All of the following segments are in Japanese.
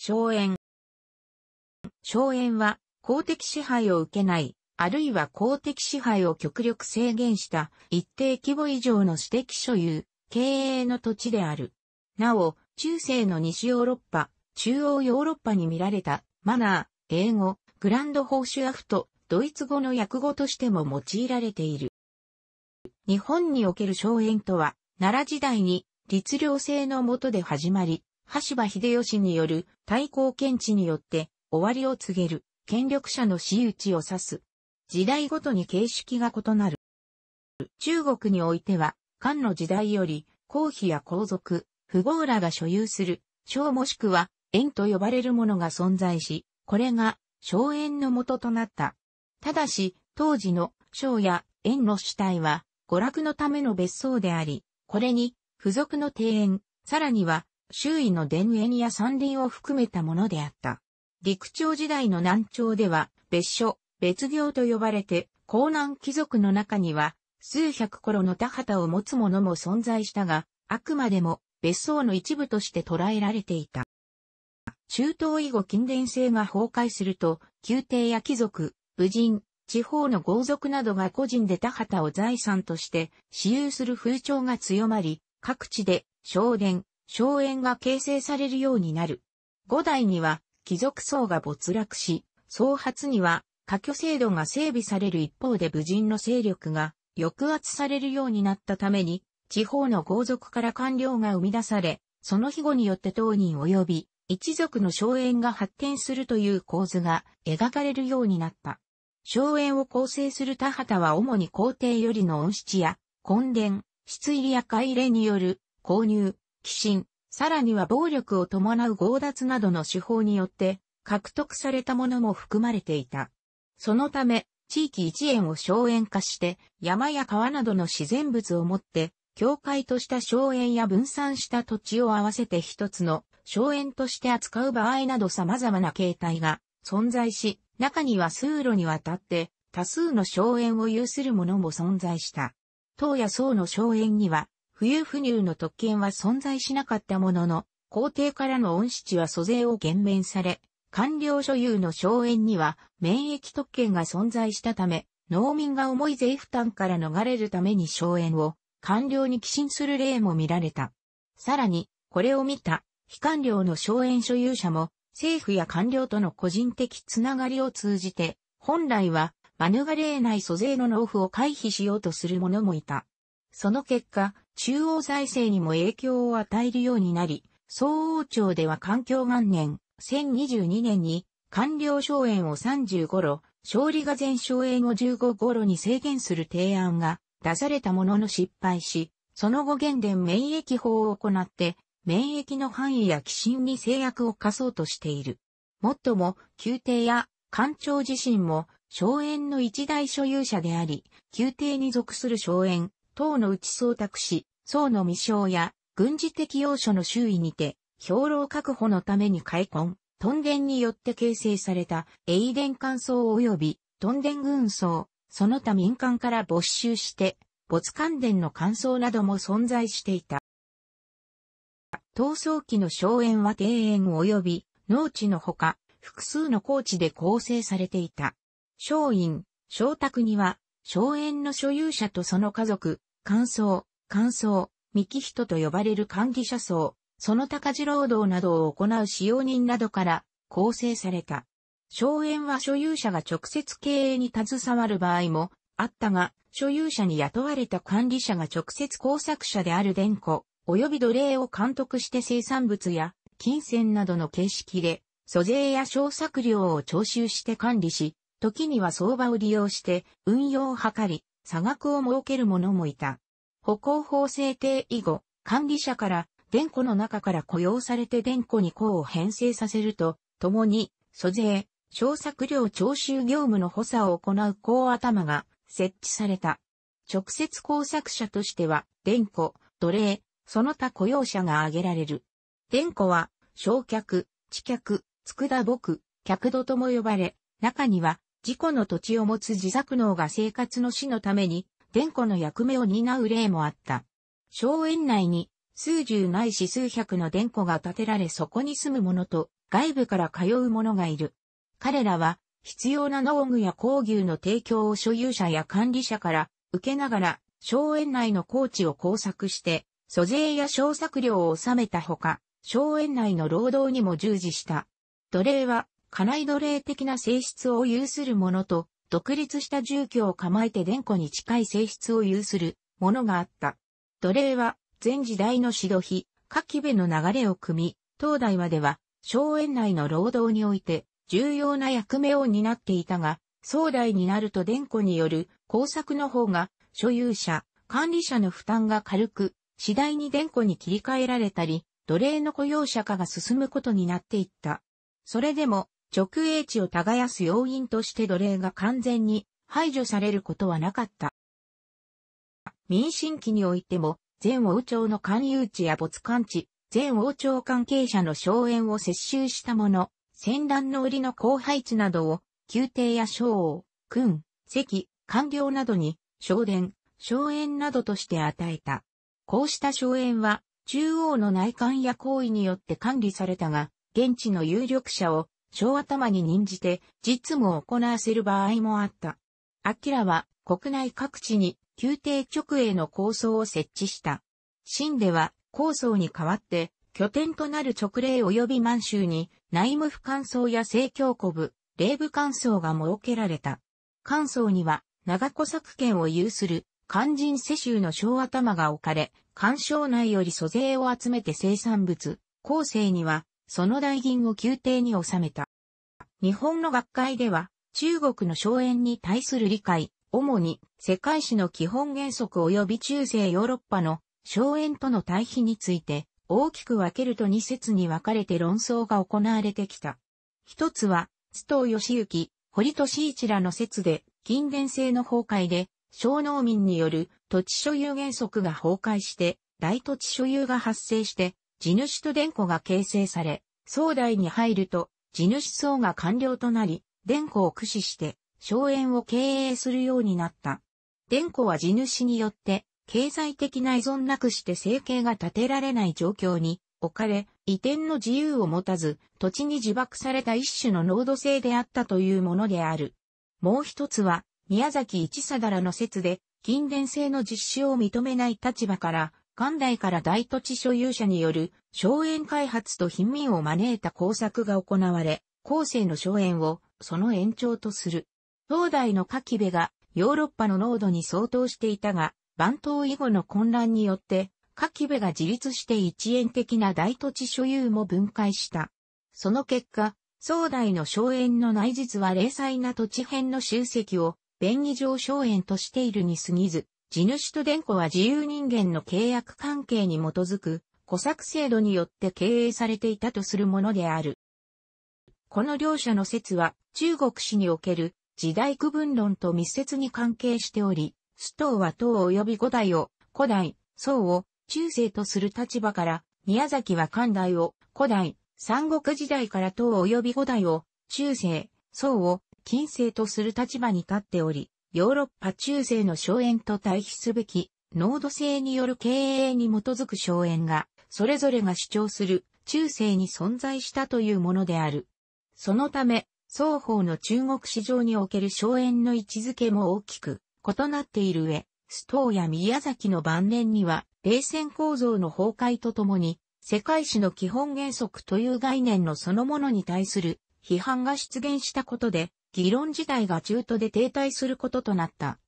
荘園。荘園は公的支配を受けない、あるいは公的支配を極力制限した一定規模以上の私的所有、経営の土地である。なお、中世の西ヨーロッパ、中央ヨーロッパに見られたマナー、英語、グランドホーシュアフト、ドイツ語の訳語としても用いられている。日本における荘園とは、奈良時代に律令制のもとで始まり、橋場秀吉による対抗検知によって終わりを告げる権力者の私打ちを指す。時代ごとに形式が異なる。中国においては、漢の時代より皇妃や皇族、富豪らが所有する、将、もしくは、縁と呼ばれるものが存在し、これが、将縁の元となった。ただし、当時の将や縁の主体は、娯楽のための別荘であり、これに、付属の庭園、さらには、周囲の田園や山林を含めたものであった。陸朝時代の南朝では、別所、別行と呼ばれて、江南貴族の中には、数百頃の田畑を持つ者も存在したが、あくまでも別荘の一部として捉えられていた。中東以後近伝制が崩壊すると、宮廷や貴族、武人、地方の豪族などが個人で田畑を財産として私有する風潮が強まり、各地で、商田、荘園が形成されるようになる。五代には貴族層が没落し、総発には家居制度が整備される一方で武人の勢力が抑圧されるようになったために、地方の豪族から官僚が生み出され、その庇護によって当人及び一族の荘園が発展するという構図が描かれるようになった。荘園を構成する田畑は主に皇帝よりの恩質や、根伝、質入りや買い入れによる購入、寄進、さらには暴力を伴う強奪などの手法によって獲得されたものも含まれていた。そのため、地域一円を荘園化して山や川などの自然物を持って境界とした荘園や分散した土地を合わせて一つの荘園として扱う場合など様々な形態が存在し、中には数路にわたって多数の荘園を有するものも存在した。党や層の荘園には冬不入の特権は存在しなかったものの、皇帝からの恩賜は租税を減免され、官僚所有の荘園には免疫特権が存在したため、農民が重い税負担から逃れるために荘園を官僚に寄進する例も見られた。さらに、これを見た非官僚の荘園所有者も政府や官僚との個人的つながりを通じて、本来は免れ得ない租税の納付を回避しようとする者もいた。その結果、中央財政にも影響を与えるようになり、総王朝では環境元年、1022年に、官僚荘園を35路、勝利が全荘園を15頃に制限する提案が出されたものの失敗し、その後現伝免疫法を行って、免疫の範囲や寄進に制約を課そうとしている。もっとも、宮廷や官庁自身も、荘園の一大所有者であり、宮廷に属する荘園、党の内総託し、宋の未将や軍事的要所の周囲にて、兵糧確保のために開墾、屯田によって形成された、エイデン艦層及び、屯田軍層、その他民間から没収して、没関殿の艦層なども存在していた。闘争期の荘園は庭園及び、農地のほか、複数の高地で構成されていた。松院、荘卓には、荘園の所有者とその家族、乾燥、乾燥、幹人と呼ばれる管理者層、その高次労働などを行う使用人などから構成された。荘園は所有者が直接経営に携わる場合もあったが、所有者に雇われた管理者が直接工作者である伝子、及び奴隷を監督して生産物や金銭などの形式で、租税や小作料を徴収して管理し、時には相場を利用して運用を図り、差額を設ける者もいた。歩行法制定以後、管理者から、電庫の中から雇用されて電庫に項を編成させると、共に、租税、小作料徴収業務の補佐を行う項頭が設置された。直接工作者としては、電庫、奴隷、その他雇用者が挙げられる。電庫は、焼客、知客、佃僕、客土とも呼ばれ、中には、自己の土地を持つ自作農が生活の死のために、伝子の役目を担う例もあった。荘園内に、数十ないし数百の伝子が建てられそこに住む者と、外部から通う者がいる。彼らは、必要な農具や工牛の提供を所有者や管理者から受けながら、荘園内の工地を工作して、租税や小作料を納めたほか、荘園内の労働にも従事した。奴隷は、家内奴隷的な性質を有するものと、独立した住居を構えて伝古に近い性質を有するものがあった。奴隷は、前時代の指導費、カキベの流れを組み、東大和では、荘園内の労働において、重要な役目を担っていたが、壮大になると伝古による工作の方が、所有者、管理者の負担が軽く、次第に伝古に切り替えられたり、奴隷の雇用者化が進むことになっていった。それでも、直営地を耕す要因として奴隷が完全に排除されることはなかった。民進期においても、前王朝の官有地や没官地、前王朝関係者の荘園を接収したもの、戦乱の売りの後輩地などを、宮廷や将王、君、席、官僚などに、荘殿、荘園などとして与えた。こうした荘園は、中央の内官や行為によって管理されたが、現地の有力者を小頭に任じて実務を行わせる場合もあった。アキラは国内各地に宮廷直営の構想を設置した。清では構想に代わって拠点となる直令及び満州に内務府官層や政教古部、霊部官層が設けられた。官層には長子作権を有する肝心世襲の小頭が置かれ、官省内より租税を集めて生産物、後世にはその代銀を宮廷に収めた。日本の学会では、中国の荘園に対する理解、主に世界史の基本原則及び中世ヨーロッパの荘園との対比について、大きく分けると2節に分かれて論争が行われてきた。一つは、須藤義行、堀利一らの説で、近伝制の崩壊で、小農民による土地所有原則が崩壊して、大土地所有が発生して、地主と伝子が形成され、壮大に入ると、地主層が完了となり、伝子を駆使して、荘園を経営するようになった。伝子は地主によって、経済的な依存なくして生計が立てられない状況に置かれ、移転の自由を持たず、土地に自爆された一種の濃度性であったというものである。もう一つは、宮崎一貞の説で、近伝性の実施を認めない立場から、元来から大土地所有者による荘園開発と貧民を招いた工作が行われ、後世の荘園をその延長とする。東大の柿部がヨーロッパの濃度に相当していたが、番頭以後の混乱によって、柿部が自立して一円的な大土地所有も分解した。その結果、壮大の荘園の内実は零細な土地編の集積を、便宜上荘園としているに過ぎず、地主と伝子は自由人間の契約関係に基づく、古作制度によって経営されていたとするものである。この両者の説は、中国史における時代区分論と密接に関係しており、ストは唐及び五代を、古代、宋を、中世とする立場から、宮崎は寛代を、古代、三国時代から唐及び五代を、中世、宋を、近世とする立場に立っており、ヨーロッパ中世の荘園と対比すべき、濃度性による経営に基づく荘園が、それぞれが主張する中世に存在したというものである。そのため、双方の中国市場における荘園の位置づけも大きく異なっている上、ストーや宮崎の晩年には、冷戦構造の崩壊とともに、世界史の基本原則という概念のそのものに対する批判が出現したことで、議論自体が中途で停滞することとなった。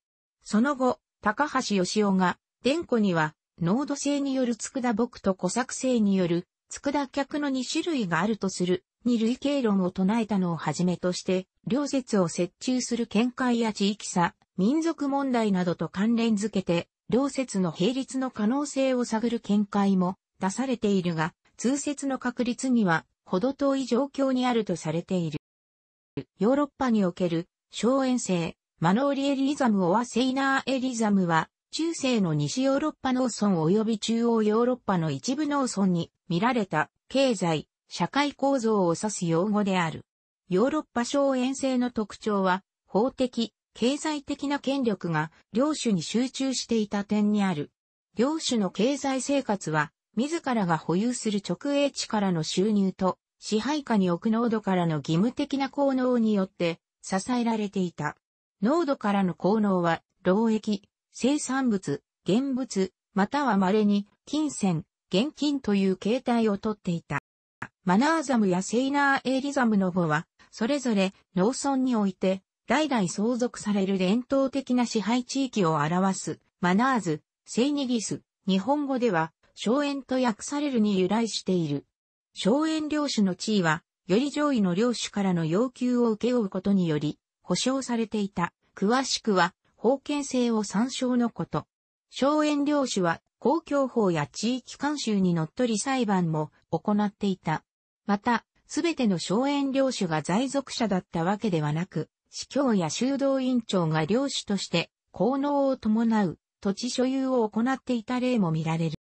その後、高橋義夫が、伝庫には、濃度性による佃木と小作性による佃客の2種類があるとする二類経論を唱えたのをはじめとして、両説を折衷する見解や地域差、民族問題などと関連づけて、両説の並立の可能性を探る見解も出されているが、通説の確率には、ほど遠い状況にあるとされている。ヨーロッパにおける、荘園制、マノーリエリザムオアセイナーエリザムは、中世の西ヨーロッパ農村及び中央ヨーロッパの一部農村に見られた経済、社会構造を指す用語である。ヨーロッパ荘園制の特徴は、法的、経済的な権力が領主に集中していた点にある。領主の経済生活は、自らが保有する直営地からの収入と支配下に置く濃度からの義務的な効能によって支えられていた。濃度からの効能は、労役、生産物、現物、または稀に、金銭、現金という形態をとっていた。マナーザムやセイナーエリザムの語は、それぞれ農村において、代々相続される伝統的な支配地域を表す、マナーズ、セイニギス、日本語では、荘園と訳されるに由来している。荘園領主の地位は、より上位の領主からの要求を受け負うことにより、保障されていた。詳しくは、封建制を参照のこと。荘園領主は、公共法や地域慣習にのっとり裁判も行っていた。また、すべての荘園領主が在属者だったわけではなく、司教や修道院長が領主として、効能を伴う土地所有を行っていた例も見られる。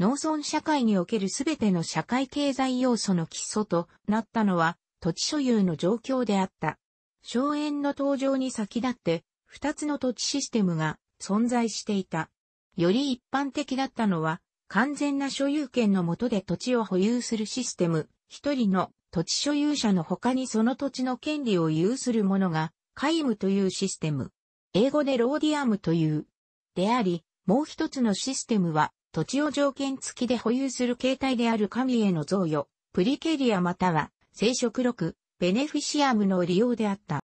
農村社会におけるすべての社会経済要素の基礎となったのは土地所有の状況であった。荘園の登場に先立って、二つの土地システムが存在していた。より一般的だったのは、完全な所有権のもとで土地を保有するシステム、一人の土地所有者の他にその土地の権利を有する者が、皆無というシステム。英語でローディアムという。であり、もう一つのシステムは、土地を条件付きで保有する形態である神への贈与、プリケリアまたは、生殖録、ベネフィシアムの利用であった。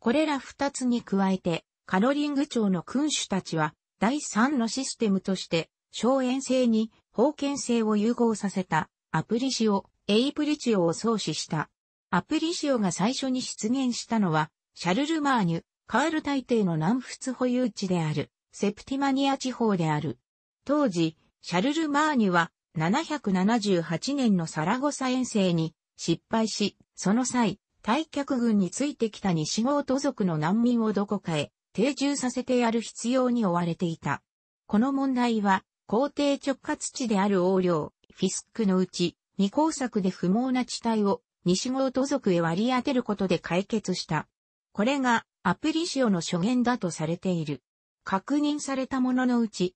これら二つに加えて、カロリング町の君主たちは、第三のシステムとして、荘園制に、封建制を融合させた、アプリシオ、エイプリチオを創始した。アプリシオが最初に出現したのは、シャルルマーニュ、カール大帝の南仏保有地である、セプティマニア地方である。当時、シャルル・マーニュは778年のサラゴサ遠征に失敗し、その際、退却軍についてきた西郷都族の難民をどこかへ定住させてやる必要に追われていた。この問題は、皇帝直轄地である王領、フィスックのうち、二工作で不毛な地帯を西郷都族へ割り当てることで解決した。これがアプリシオの所言だとされている。確認されたもののうち、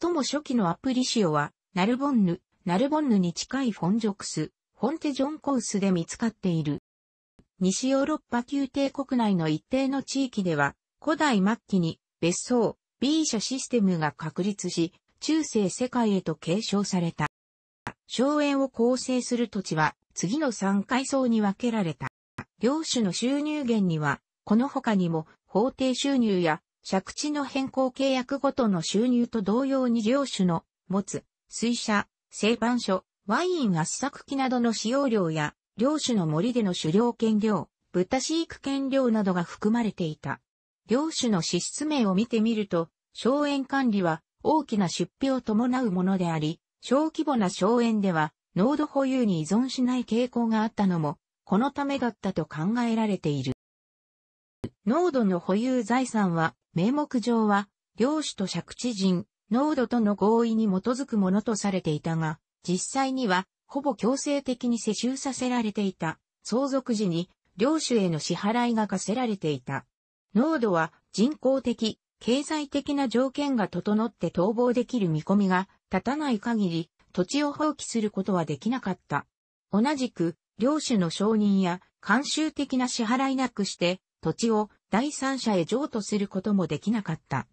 最も初期のアプリシオは、ナルボンヌ、ナルボンヌに近いフォンジョクス、フォンテジョンコウスで見つかっている。西ヨーロッパ宮廷国内の一定の地域では、古代末期に別荘、B 社システムが確立し、中世世界へと継承された。荘園を構成する土地は次の3階層に分けられた。領主の収入源には、この他にも法定収入や借地の変更契約ごとの収入と同様に領主の持つ水車、製板所、ワイン圧搾機などの使用料や領主の森での狩猟権料、豚飼育権料などが含まれていた。領主の支出名を見てみると、荘園管理は大きな出費を伴うものであり、小規模な荘園では濃度保有に依存しない傾向があったのも、このためだったと考えられている。濃度の保有財産は名目上は、領主と借地人、濃度との合意に基づくものとされていたが、実際には、ほぼ強制的に世襲させられていた。相続時に、領主への支払いが課せられていた。濃度は、人工的、経済的な条件が整って逃亡できる見込みが立たない限り、土地を放棄することはできなかった。同じく、領主の承認や慣習的な支払いなくして、土地を第三者へ譲渡することもできなかった。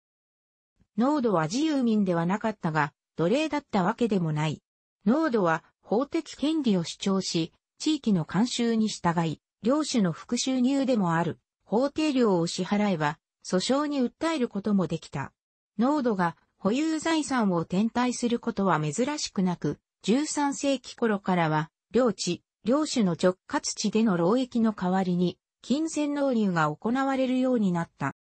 濃度は自由民ではなかったが、奴隷だったわけでもない。濃度は法的権利を主張し、地域の慣習に従い、領主の副収入でもある、法定料を支払えば、訴訟に訴えることもできた。濃度が保有財産を転退することは珍しくなく、13世紀頃からは、領地、領主の直轄地での労役の代わりに、金銭納入が行われるようになった。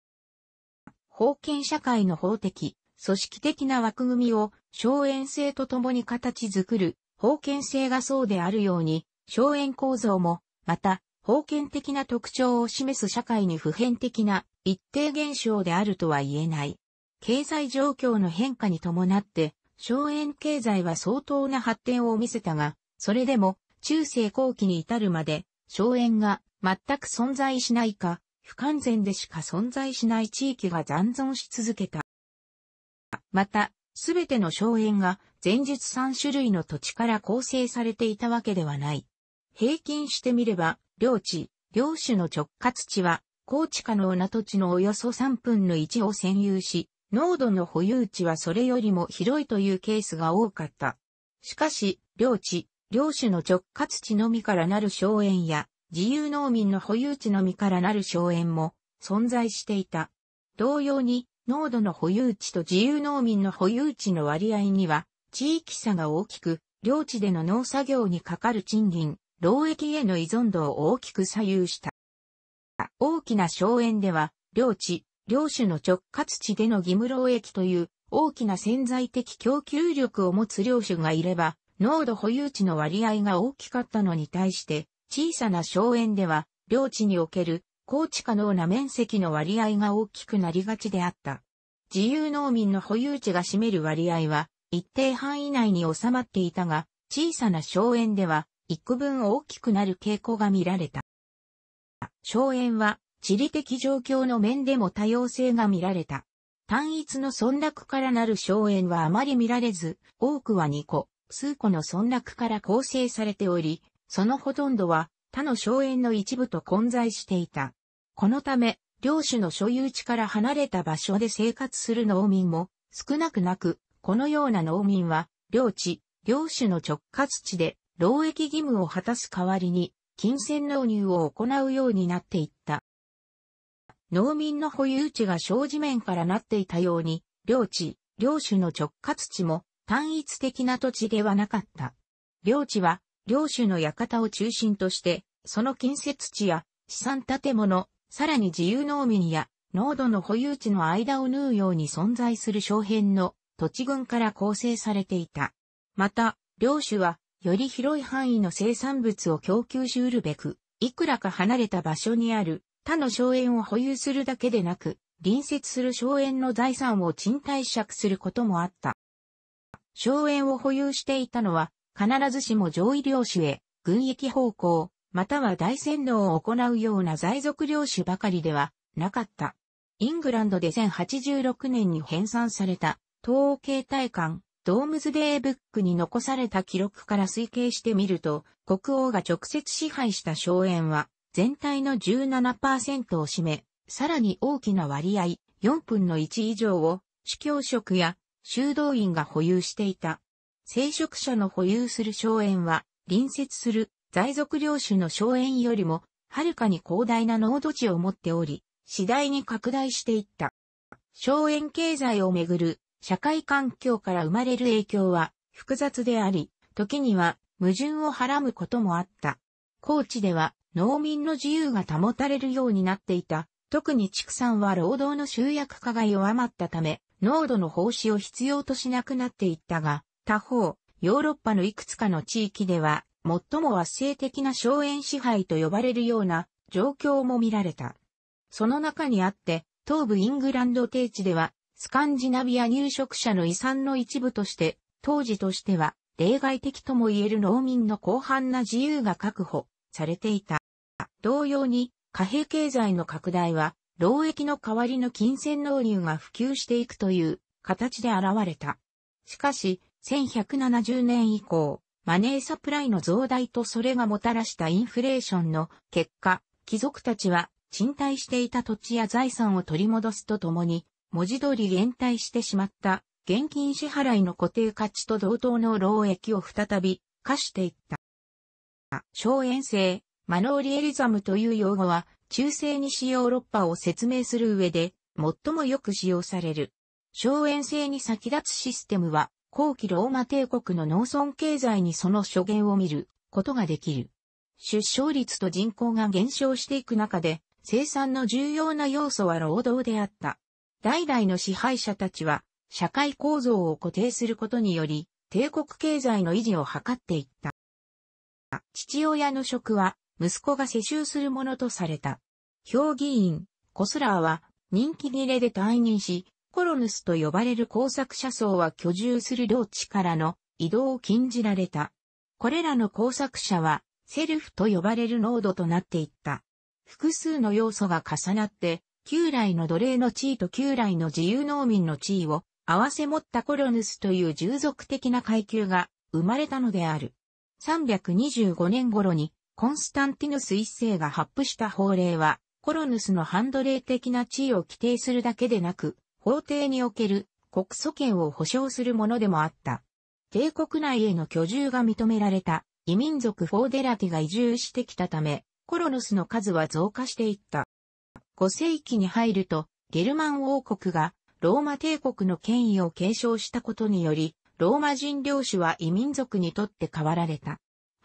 封建社会の法的、組織的な枠組みを、荘園制とともに形作る、封建制がそうであるように、荘園構造も、また、封建的な特徴を示す社会に普遍的な一定現象であるとは言えない。経済状況の変化に伴って、荘園経済は相当な発展を見せたが、それでも中世後期に至るまで荘園が全く存在しないか、不完全でしか存在しない地域が残存し続けた。また、すべての荘園が前述3種類の土地から構成されていたわけではない。平均してみれば、領地、領主の直轄地は、高地可能な土地のおよそ3分の1を占有し、濃度の保有地はそれよりも広いというケースが多かった。しかし、領地、領主の直轄地のみからなる荘園や、自由農民の保有地のみからなる荘園も存在していた。同様に、濃度の保有地と自由農民の保有地の割合には、地域差が大きく、領地での農作業にかかる賃金、労役への依存度を大きく左右した。大きな荘園では、領地、領主の直轄地での義務労役という大きな潜在的供給力を持つ領主がいれば、濃度保有地の割合が大きかったのに対して、小さな荘園では、領地における、高地可能な面積の割合が大きくなりがちであった。自由農民の保有地が占める割合は、一定範囲内に収まっていたが、小さな荘園では、幾分大きくなる傾向が見られた。荘園は、地理的状況の面でも多様性が見られた。単一の村落からなる荘園はあまり見られず、多くは2個、数個の村落から構成されており、そのほとんどは他の荘園の一部と混在していた。このため、領主の所有地から離れた場所で生活する農民も少なくなく、このような農民は、領地、領主の直轄地で労役義務を果たす代わりに、金銭納入を行うようになっていった。農民の保有地が小地面からなっていたように、領地、領主の直轄地も単一的な土地ではなかった。領地は、領主の館を中心として、その近接地や資産建物、さらに自由農民や濃度の保有地の間を縫うように存在する小編の土地群から構成されていた。また、領主は、より広い範囲の生産物を供給しうるべく、いくらか離れた場所にある他の荘園を保有するだけでなく、隣接する荘園の財産を賃貸借することもあった。荘園を保有していたのは、必ずしも上位領主へ、軍役奉公、または大洗脳を行うような在属領主ばかりではなかった。イングランドで1086年に編纂された、東欧形態館、ドームズデーブックに残された記録から推計してみると、国王が直接支配した荘園は、全体の17%を占め、さらに大きな割合、4分の1以上を、主教職や修道院が保有していた。聖職者の保有する荘園は、隣接する在属領主の荘園よりも、はるかに広大な農土地を持っており、次第に拡大していった。荘園経済をめぐる社会環境から生まれる影響は複雑であり、時には矛盾をはらむこともあった。高知では農民の自由が保たれるようになっていた。特に畜産は労働の集約化が弱まったため、濃度の奉仕を必要としなくなっていったが、他方、ヨーロッパのいくつかの地域では、最も圧政的な荘園支配と呼ばれるような状況も見られた。その中にあって、東部イングランド定地では、スカンジナビア入植者の遺産の一部として、当時としては、例外的とも言える農民の広範な自由が確保されていた。同様に、貨幣経済の拡大は、労役の代わりの金銭納入が普及していくという形で現れた。しかし、1170年以降、マネーサプライの増大とそれがもたらしたインフレーションの結果、貴族たちは賃貸していた土地や財産を取り戻すとともに、文字通り減退してしまった現金支払いの固定価値と同等の労役を再び課していった。荘園制、マノーリエリザムという用語は中世西ヨーロッパを説明する上で、最もよく使用される。荘園制に先立つシステムは、後期ローマ帝国の農村経済にその諸言を見ることができる。出生率と人口が減少していく中で、生産の重要な要素は労働であった。代々の支配者たちは、社会構造を固定することにより、帝国経済の維持を図っていった。父親の職は、息子が世襲するものとされた。評議員、コスラーは人気切れで退任し、コロヌスと呼ばれる工作者層は居住する領地からの移動を禁じられた。これらの工作者はセルフと呼ばれる濃度となっていった。複数の要素が重なって、旧来の奴隷の地位と旧来の自由農民の地位を合わせ持ったコロヌスという従属的な階級が生まれたのである。325年頃にコンスタンティヌス一世が発布した法令は、コロヌスのハンドー的な地位を規定するだけでなく、法廷における国訴権を保障するものでもあった。帝国内への居住が認められた異民族フォーデラティが移住してきたため、コロヌスの数は増加していった。5世紀に入ると、ゲルマン王国がローマ帝国の権威を継承したことにより、ローマ人領主は異民族にとって変わられた。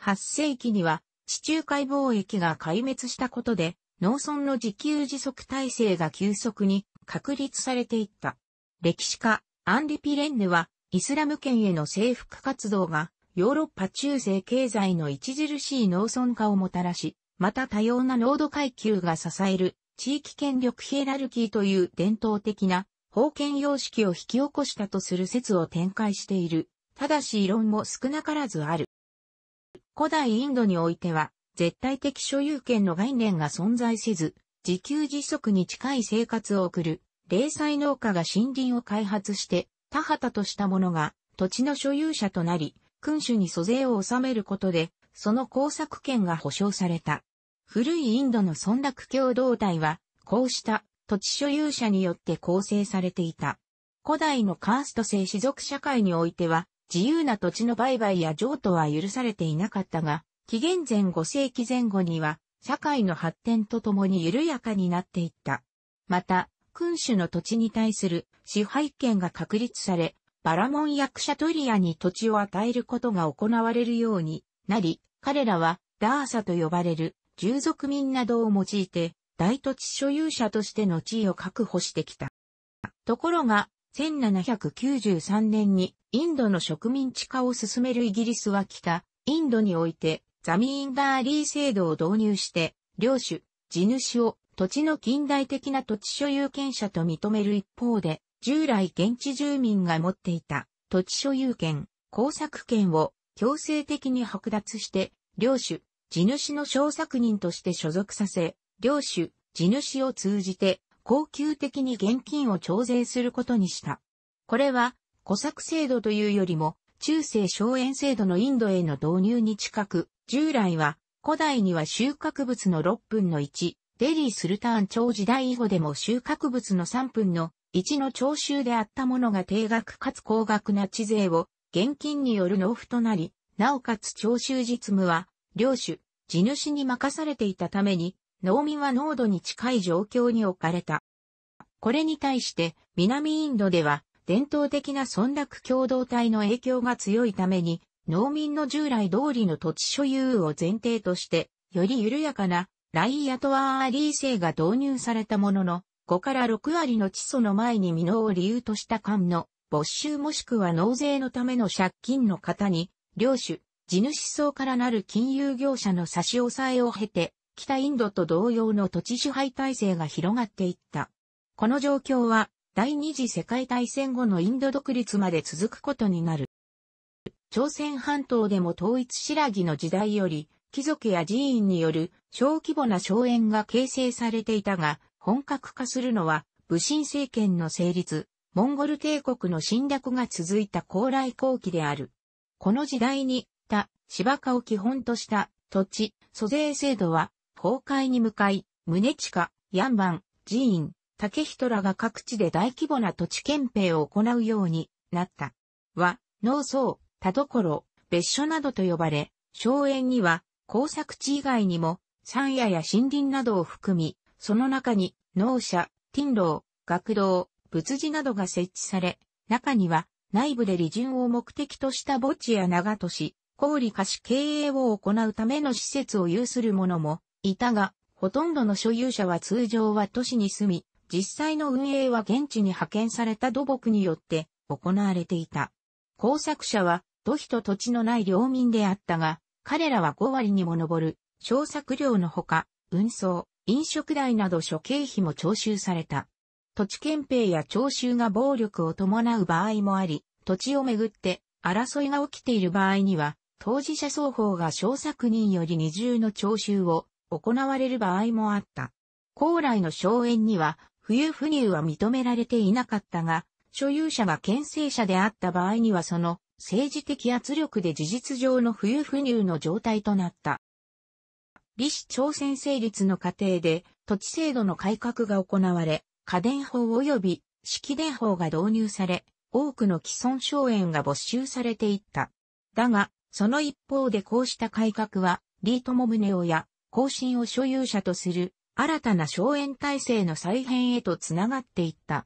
8世紀には地中海貿易が壊滅したことで、農村の自給自足体制が急速に確立されていった。歴史家、アンリ・ピレンヌは、イスラム圏への征服活動が、ヨーロッパ中世経済の著しい農村化をもたらし、また多様な農土階級が支える地域権力ヒエラルキーという伝統的な封建様式を引き起こしたとする説を展開している。ただし異論も少なからずある。古代インドにおいては、絶対的所有権の概念が存在せず、自給自足に近い生活を送る、霊災農家が森林を開発して、田畑としたものが土地の所有者となり、君主に租税を納めることで、その工作権が保障された。古いインドの村落共同体は、こうした土地所有者によって構成されていた。古代のカースト制士族社会においては、自由な土地の売買や譲渡は許されていなかったが、紀元前5世紀前後には、社会の発展とともに緩やかになっていった。また、君主の土地に対する支配権が確立され、バラモン役者トリアに土地を与えることが行われるようになり、彼らはダーサと呼ばれる従属民などを用いて、大土地所有者としての地位を確保してきた。ところが、1793年にインドの植民地化を進めるイギリスは北、インドにおいてザミーンダーリー制度を導入して、領主、地主を土地の近代的な土地所有権者と認める一方で、従来現地住民が持っていた土地所有権、工作権を強制的に剥奪して、領主、地主の小作人として所属させ、領主、地主を通じて恒久的に現金を徴税することにした。これは、小作制度というよりも、中世荘園制度のインドへの導入に近く、従来は、古代には収穫物の6分の1、デリー・スルターン朝時代以後でも収穫物の3分の1の徴収であったものが定額かつ高額な地税を現金による納付となり、なおかつ徴収実務は、領主、地主に任されていたために、農民は濃度に近い状況に置かれた。これに対して、南インドでは、伝統的な村落共同体の影響が強いために、農民の従来通りの土地所有を前提として、より緩やかな、ライアトワーリー制が導入されたものの、5から6割の地租の前に未納を理由とした間の没収もしくは納税のための借金の方に、領主、地主層からなる金融業者の差し押さえを経て、北インドと同様の土地支配体制が広がっていった。この状況は第二次世界大戦後のインド独立まで続くことになる。朝鮮半島でも統一白ぎの時代より、貴族や寺院による小規模な荘園が形成されていたが、本格化するのは武神政権の成立、モンゴル帝国の侵略が続いた高麗後期である。この時代に、た、芝化を基本とした土地、租税制度は崩壊に向かい、宗近、ヤンバン、寺院、竹人らが各地で大規模な土地憲兵を行うようになった。は、農村、田所、別所などと呼ばれ、荘園には工作地以外にも山野や森林などを含み、その中に農舎、勤労、学童、仏寺などが設置され、中には内部で利潤を目的とした墓地や長都市、小売貸し経営を行うための施設を有するももいたが、ほとんどの所有者は通常は都市に住み、実際の運営は現地に派遣された土木によって行われていた。工作者は土肥と土地のない領民であったが、彼らは5割にも上る、小作料のほか、運送、飲食代など諸経費も徴収された。土地憲兵や徴収が暴力を伴う場合もあり、土地をめぐって争いが起きている場合には、当事者双方が小作人より二重の徴収を行われる場合もあった。高麗の荘園には、冬不入は認められていなかったが、所有者が牽制者であった場合にはその政治的圧力で事実上の冬不入の状態となった。李氏朝鮮成立の過程で土地制度の改革が行われ、家電法及び式電法が導入され、多くの既存荘園が没収されていった。だが、その一方でこうした改革は、李友宗夫や更新を所有者とする新たな荘園体制の再編へとつながっていった。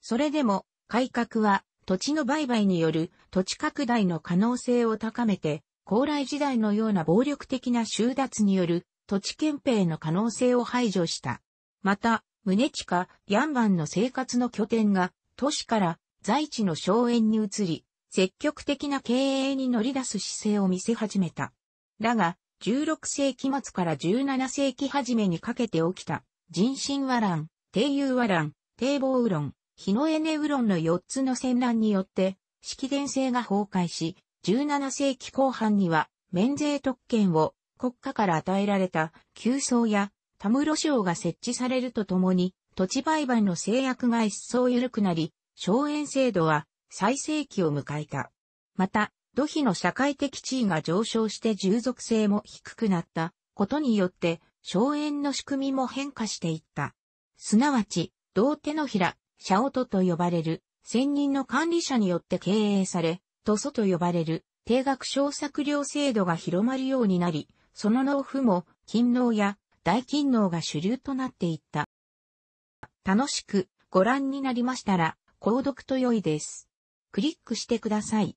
それでも改革は土地の売買による土地拡大の可能性を高めて、高麗時代のような暴力的な収奪による土地憲兵の可能性を排除した。また、宗近、ヤンバンの生活の拠点が都市から在地の荘園に移り、積極的な経営に乗り出す姿勢を見せ始めた。だが、16世紀末から17世紀初めにかけて起きた、人身和乱、帝遊和乱、帝防ロン、日のエネロンの4つの戦乱によって、式伝制が崩壊し、17世紀後半には、免税特権を国家から与えられた、旧層や、田室省が設置されるとともに、土地売買の制約が一層緩くなり、荘園制度は最盛期を迎えた。また、土肥の社会的地位が上昇して従属性も低くなったことによって、荘園の仕組みも変化していった。すなわち、同手のひら、社音と呼ばれる、専任の管理者によって経営され、塗祖と呼ばれる、定額小作料制度が広まるようになり、その納付も、勤労や大勤労が主流となっていった。楽しくご覧になりましたら、購読と良いです。クリックしてください。